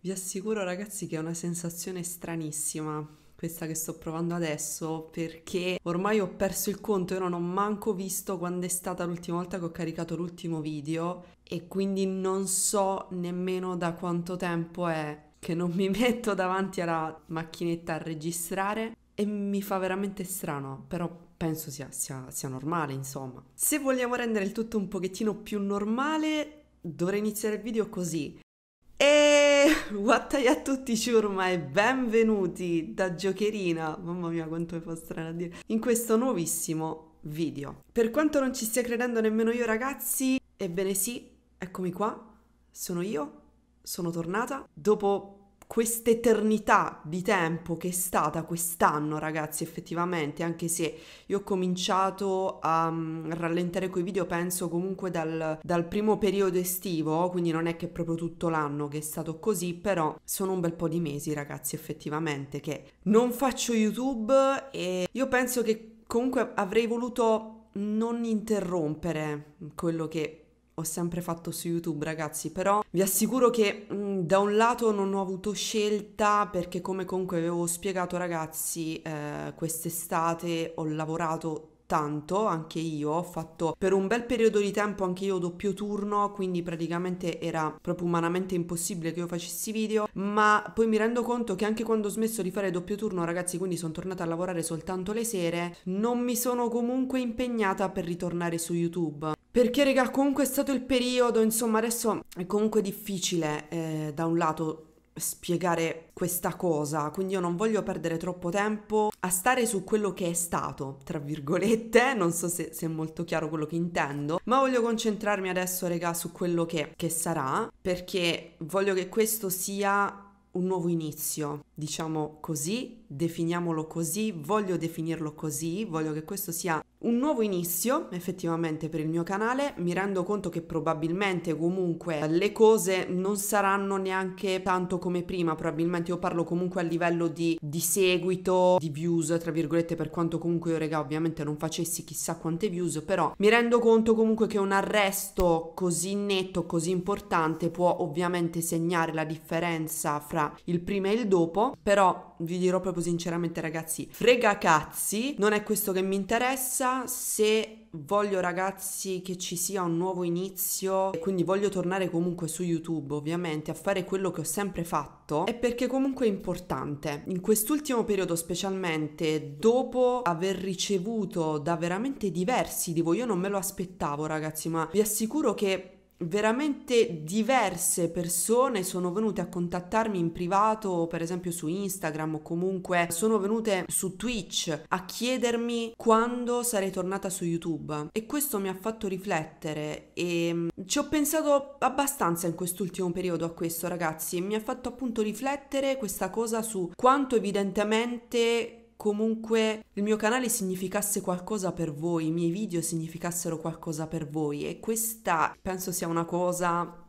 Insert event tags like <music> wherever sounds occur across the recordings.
Vi assicuro ragazzi che è una sensazione stranissima questa che sto provando adesso perché ormai ho perso il conto, e non ho manco visto quando è stata l'ultima volta che ho caricato l'ultimo video e quindi non so nemmeno da quanto tempo è che non mi <laughs> metto davanti alla macchinetta a registrare e mi fa veramente strano, però penso sia, sia, sia normale insomma. Se vogliamo rendere il tutto un pochettino più normale dovrei iniziare il video così. Eeeh! Wattai <laughs> a tutti ciurma e benvenuti da Giocherina, mamma mia quanto mi fa strano a dire, in questo nuovissimo video. Per quanto non ci stia credendo nemmeno io ragazzi, ebbene sì, eccomi qua, sono io, sono tornata, dopo quest'eternità di tempo che è stata quest'anno, ragazzi, effettivamente, anche se io ho cominciato a um, rallentare quei video, penso comunque dal, dal, primo periodo estivo, quindi non è che è proprio tutto l'anno che è stato così, però sono un bel po' di mesi, ragazzi, effettivamente, che non faccio YouTube e io penso che comunque avrei voluto non interrompere quello che ho sempre fatto su YouTube, ragazzi, però vi assicuro che mh, mm, da un lato non ho avuto scelta perché come comunque avevo spiegato, ragazzi, eh, quest'estate ho lavorato tanto anche io ho fatto per un bel periodo di tempo anche io doppio turno quindi praticamente era proprio umanamente impossibile che io facessi video ma poi mi rendo conto che anche quando ho smesso di fare doppio turno ragazzi quindi sono tornata a lavorare soltanto le sere non mi sono comunque impegnata per ritornare su youtube perché, raga, comunque è stato il periodo, insomma, adesso è comunque difficile eh, da un lato spiegare questa cosa, quindi io non voglio perdere troppo tempo a stare su quello che è stato, tra virgolette, <laughs> non so se, se è molto chiaro quello che intendo, ma voglio concentrarmi adesso, regà, su quello che, che sarà, perché voglio che questo sia un nuovo inizio, diciamo così, definiamolo così, voglio definirlo così, voglio che questo sia un nuovo inizio effettivamente per il mio canale, mi rendo conto che probabilmente comunque le cose non saranno neanche tanto come prima, probabilmente io parlo comunque a livello di, di seguito, di views, tra virgolette, per quanto comunque io regà ovviamente non facessi chissà quante views, però mi rendo conto comunque che un arresto così netto, così importante può ovviamente segnare la differenza fra il prima e il dopo, però vi dirò proprio sinceramente ragazzi frega cazzi, non è questo che mi interessa, se voglio ragazzi che ci sia un nuovo inizio e quindi voglio tornare comunque su YouTube ovviamente a fare quello che ho sempre fatto è perché comunque è importante. In quest'ultimo periodo specialmente dopo aver ricevuto da veramente diversi di voi, io non me lo aspettavo ragazzi ma vi assicuro che veramente diverse persone sono venute a contattarmi in privato, per esempio su Instagram o comunque sono venute su Twitch a chiedermi quando sarei tornata su YouTube e questo mi ha fatto riflettere e mm, ci ho pensato abbastanza in quest'ultimo periodo a questo ragazzi, mi ha fatto appunto riflettere questa cosa su quanto evidentemente comunque il mio canale significasse qualcosa per voi, i miei video significassero qualcosa per voi e questa penso sia una cosa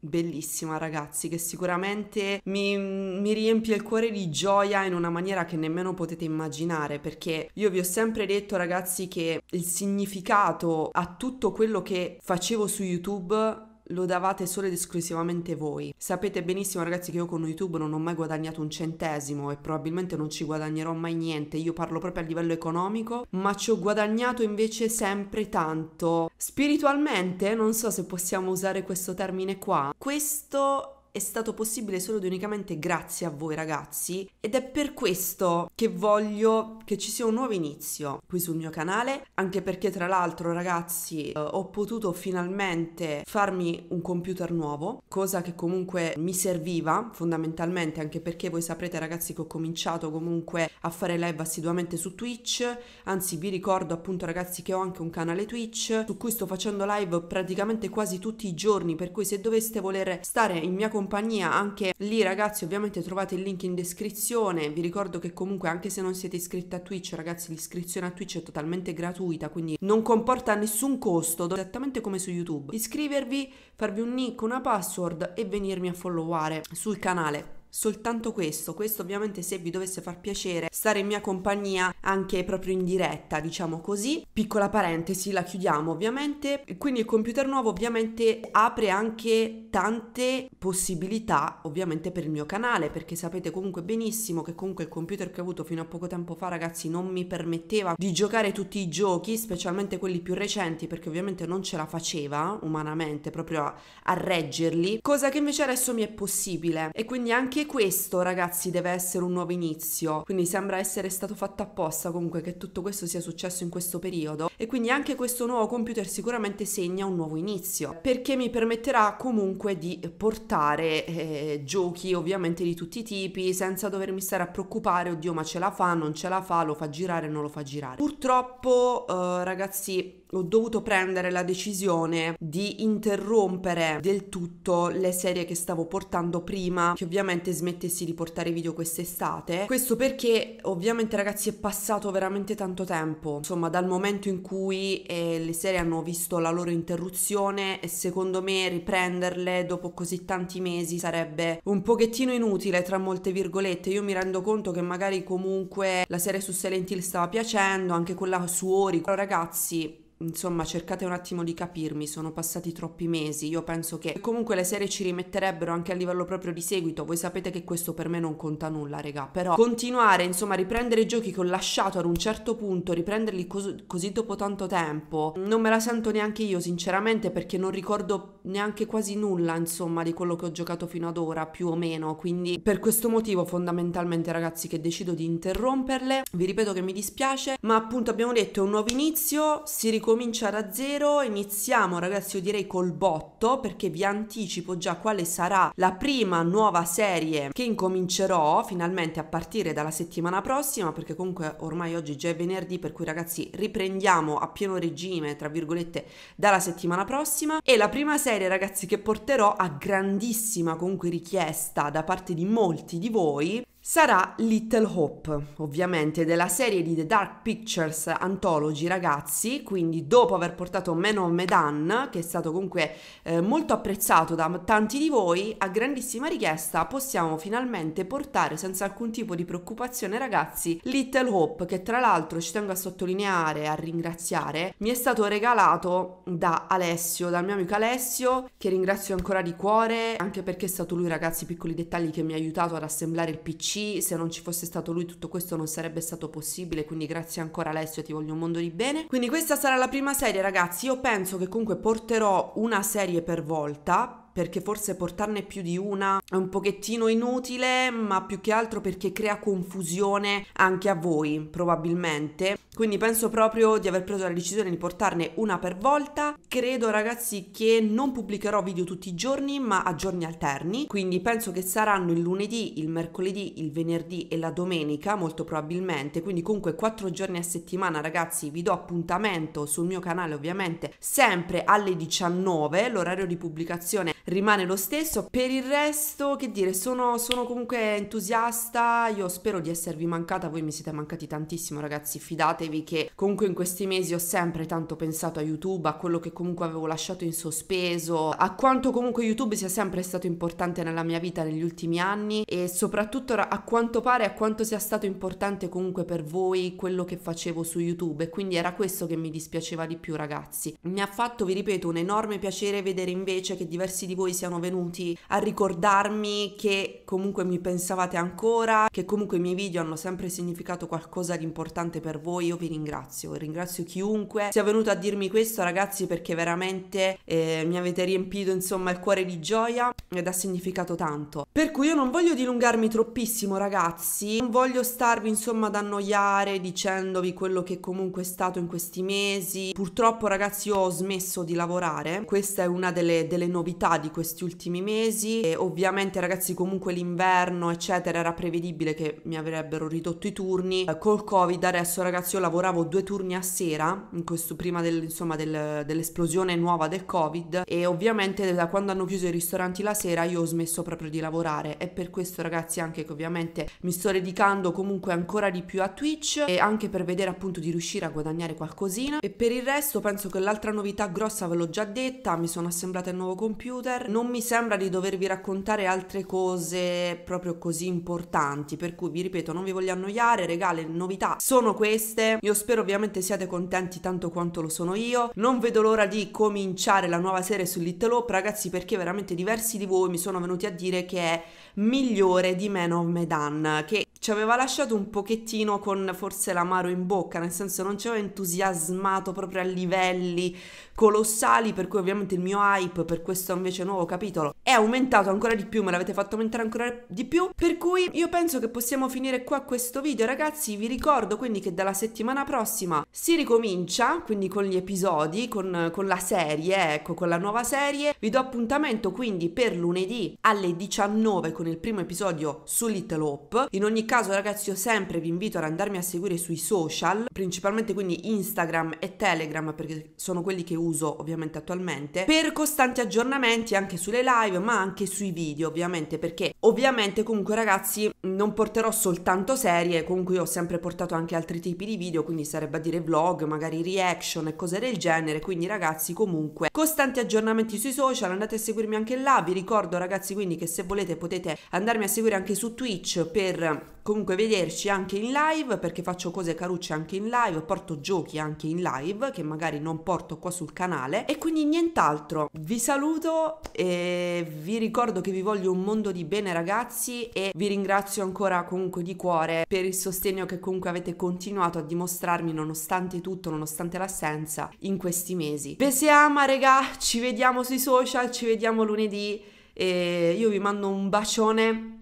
bellissima ragazzi che sicuramente mi, mi, riempie il cuore di gioia in una maniera che nemmeno potete immaginare perché io vi ho sempre detto ragazzi che il significato a tutto quello che facevo su youtube lo davate solo ed esclusivamente voi. Sapete benissimo ragazzi che io con YouTube non ho mai guadagnato un centesimo e probabilmente non ci guadagnerò mai niente, io parlo proprio a livello economico, ma ci ho guadagnato invece sempre tanto. Spiritualmente, non so se possiamo usare questo termine qua, questo è stato possibile solo ed unicamente grazie a voi ragazzi ed è per questo che voglio che ci sia un nuovo inizio qui sul mio canale, anche perché tra l'altro ragazzi eh, ho potuto finalmente farmi un computer nuovo, cosa che comunque mi serviva fondamentalmente anche perché voi saprete ragazzi che ho cominciato comunque a fare live assiduamente su Twitch, anzi vi ricordo appunto ragazzi che ho anche un canale Twitch su cui sto facendo live praticamente quasi tutti i giorni, per cui se doveste voler stare in mia compagnia compagnia anche lì ragazzi ovviamente trovate il link in descrizione vi ricordo che comunque anche se non siete iscritti a Twitch ragazzi l'iscrizione a Twitch è totalmente gratuita quindi non comporta nessun costo esattamente come su YouTube iscrivervi farvi un nick una password e venirmi a followare sul canale Soltanto questo, questo ovviamente se vi dovesse far piacere stare in mia compagnia anche proprio in diretta, diciamo così. Piccola parentesi, la chiudiamo ovviamente. Quindi il computer nuovo ovviamente apre anche tante possibilità ovviamente per il mio canale, perché sapete comunque benissimo che comunque il computer che ho avuto fino a poco tempo fa, ragazzi, non mi permetteva di giocare tutti i giochi, specialmente quelli più recenti, perché ovviamente non ce la faceva umanamente proprio a, a reggerli, cosa che invece adesso mi è possibile. E quindi anche anche questo, ragazzi, deve essere un nuovo inizio. Quindi sembra essere stato fatto apposta comunque che tutto questo sia successo in questo periodo. E quindi anche questo nuovo computer sicuramente segna un nuovo inizio. Perché mi permetterà comunque di portare eh, giochi ovviamente di tutti i tipi senza dovermi stare a preoccupare, oddio ma ce la fa, non ce la fa, lo fa girare, non lo fa girare. Purtroppo, eh, ragazzi, ho dovuto prendere la decisione di interrompere del tutto le serie che stavo portando prima, che ovviamente smettessi di portare video quest'estate. Questo perché ovviamente ragazzi è passato veramente tanto tempo, insomma dal momento in cui eh, le serie hanno visto la loro interruzione e secondo me riprenderle dopo così tanti mesi sarebbe un pochettino inutile tra molte virgolette. Io mi rendo conto che magari comunque la serie su Silent Hill stava piacendo, anche quella su Ori, però ragazzi insomma cercate un attimo di capirmi, sono passati troppi mesi, io penso che comunque le serie ci rimetterebbero anche a livello proprio di seguito, voi sapete che questo per me non conta nulla regà, però continuare insomma a riprendere i giochi che ho lasciato ad un certo punto, riprenderli cos così dopo tanto tempo, non me la sento neanche io sinceramente perché non ricordo neanche quasi nulla insomma di quello che ho giocato fino ad ora più o meno, quindi per questo motivo fondamentalmente ragazzi che decido di interromperle, vi ripeto che mi dispiace, ma appunto abbiamo detto è un nuovo inizio, si ricorda ricomincia da zero, iniziamo ragazzi io direi col botto perché vi anticipo già quale sarà la prima nuova serie che incomincerò finalmente a partire dalla settimana prossima perché comunque ormai oggi già è venerdì per cui ragazzi riprendiamo a pieno regime tra virgolette dalla settimana prossima e la prima serie ragazzi che porterò a grandissima comunque richiesta da parte di molti di voi sarà Little Hope, ovviamente della serie di The Dark Pictures Anthology ragazzi, quindi dopo aver portato Man of Medan, che è stato comunque eh, molto apprezzato da tanti di voi, a grandissima richiesta possiamo finalmente portare senza alcun tipo di preoccupazione ragazzi Little Hope, che tra l'altro ci tengo a sottolineare, a ringraziare, mi è stato regalato da Alessio, dal mio amico Alessio, che ringrazio ancora di cuore, anche perché è stato lui ragazzi, piccoli dettagli che mi ha aiutato ad assemblare il PC amici, se non ci fosse stato lui tutto questo non sarebbe stato possibile, quindi grazie ancora Alessio, ti voglio un mondo di bene. Quindi questa sarà la prima serie ragazzi, io penso che comunque porterò una serie per volta perché forse portarne più di una è un pochettino inutile, ma più che altro perché crea confusione anche a voi, probabilmente. Quindi penso proprio di aver preso la decisione di portarne una per volta. Credo ragazzi che non pubblicherò video tutti i giorni ma a giorni alterni, quindi penso che saranno il lunedì, il mercoledì, il venerdì e la domenica molto probabilmente, quindi comunque quattro giorni a settimana ragazzi vi do appuntamento sul mio canale ovviamente sempre alle 19, l'orario di pubblicazione rimane lo stesso. Per il resto che dire, sono, sono comunque entusiasta, io spero di esservi mancata, voi mi siete mancati tantissimo ragazzi, fidatevi ricordatevi che comunque in questi mesi ho sempre tanto pensato a YouTube, a quello che comunque avevo lasciato in sospeso, a quanto comunque YouTube sia sempre stato importante nella mia vita negli ultimi anni e soprattutto a quanto pare a quanto sia stato importante comunque per voi quello che facevo su YouTube e quindi era questo che mi dispiaceva di più ragazzi. Mi ha fatto, vi ripeto, un enorme piacere vedere invece che diversi di voi siano venuti a ricordarmi che comunque mi pensavate ancora, che comunque i miei video hanno sempre significato qualcosa di importante per voi. Io vi ringrazio, ringrazio chiunque sia venuto a dirmi questo ragazzi perché veramente eh, mi avete riempito insomma il cuore di gioia ed ha significato tanto. Per cui io non voglio dilungarmi troppissimo ragazzi, non voglio starvi insomma ad annoiare dicendovi quello che comunque è stato in questi mesi. Purtroppo ragazzi io ho smesso di lavorare, questa è una delle, delle novità di questi ultimi mesi e ovviamente ragazzi comunque l'inverno eccetera era prevedibile che mi avrebbero ridotto i turni, col covid adesso ragazzi all'inizio lavoravo due turni a sera, questo prima del, insomma, del, dell'esplosione nuova del Covid e ovviamente da quando hanno chiuso i ristoranti la sera io ho smesso proprio di lavorare È per questo ragazzi anche che ovviamente mi sto dedicando comunque ancora di più a Twitch e anche per vedere appunto di riuscire a guadagnare qualcosina e per il resto penso che l'altra novità grossa ve l'ho già detta, mi sono assemblata il nuovo computer, non mi sembra di dovervi raccontare altre cose proprio così importanti per cui vi ripeto non vi voglio annoiare, regale novità sono queste io spero ovviamente siate contenti tanto quanto lo sono io. Non vedo l'ora di cominciare la nuova serie su Little Hope, ragazzi, perché veramente diversi di voi mi sono venuti a dire che è migliore di Man of Medan, che ci aveva lasciato un pochettino con forse l'amaro in bocca, nel senso non ci aveva entusiasmato proprio a livelli colossali, per cui ovviamente il mio hype per questo invece nuovo capitolo è aumentato ancora di più, me l'avete fatto aumentare ancora di più, per cui io penso che possiamo finire qua questo video ragazzi, vi ricordo quindi che dalla settimana prossima si ricomincia, quindi con gli episodi, con, con la serie, ecco, con la nuova serie, vi do appuntamento quindi per lunedì alle 19 con il primo episodio su Little Hope, in ogni caso caso ragazzi io sempre vi invito ad andarmi a seguire sui social, principalmente quindi Instagram e Telegram perché sono quelli che uso ovviamente attualmente, per costanti aggiornamenti anche sulle live ma anche sui video ovviamente perché ovviamente comunque ragazzi non porterò soltanto serie, comunque io ho sempre portato anche altri tipi di video, quindi sarebbe a dire vlog, magari reaction e cose del genere, quindi ragazzi comunque costanti aggiornamenti sui social, andate a seguirmi anche là, vi ricordo ragazzi quindi che se volete potete andarmi a seguire anche su Twitch per comunque vederci anche in live perché faccio cose carucce anche in live, porto giochi anche in live che magari non porto qua sul canale e quindi nient'altro. Vi saluto e vi ricordo che vi voglio un mondo di bene ragazzi e vi ringrazio ancora comunque di cuore per il sostegno che comunque avete continuato a dimostrarmi nonostante tutto, nonostante l'assenza in questi mesi. Ve se ama regà, ci vediamo sui social, ci vediamo lunedì e io vi mando un bacione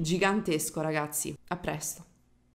gigantesco ragazzi. A presto.